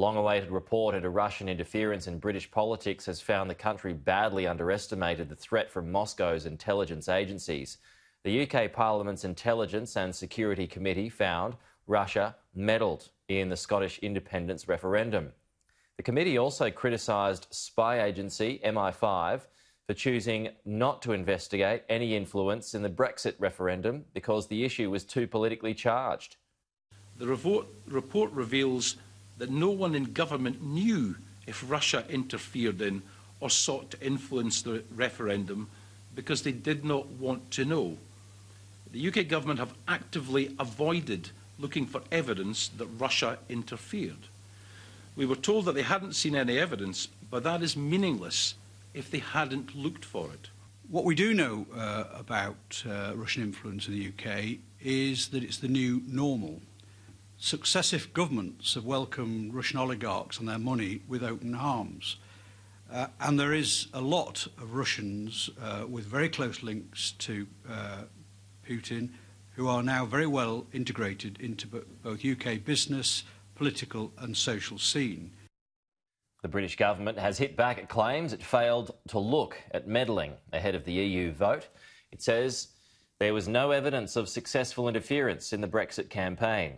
long awaited report into Russian interference in British politics has found the country badly underestimated the threat from Moscow's intelligence agencies. The UK Parliament's Intelligence and Security Committee found Russia meddled in the Scottish independence referendum. The committee also criticised spy agency MI5 for choosing not to investigate any influence in the Brexit referendum because the issue was too politically charged. The report, report reveals that no one in government knew if Russia interfered in or sought to influence the referendum because they did not want to know. The UK government have actively avoided looking for evidence that Russia interfered. We were told that they hadn't seen any evidence, but that is meaningless if they hadn't looked for it. What we do know uh, about uh, Russian influence in the UK is that it's the new normal. Successive governments have welcomed Russian oligarchs and their money with open arms. Uh, and there is a lot of Russians uh, with very close links to uh, Putin who are now very well integrated into both UK business, political, and social scene. The British government has hit back at claims it failed to look at meddling ahead of the EU vote. It says there was no evidence of successful interference in the Brexit campaign.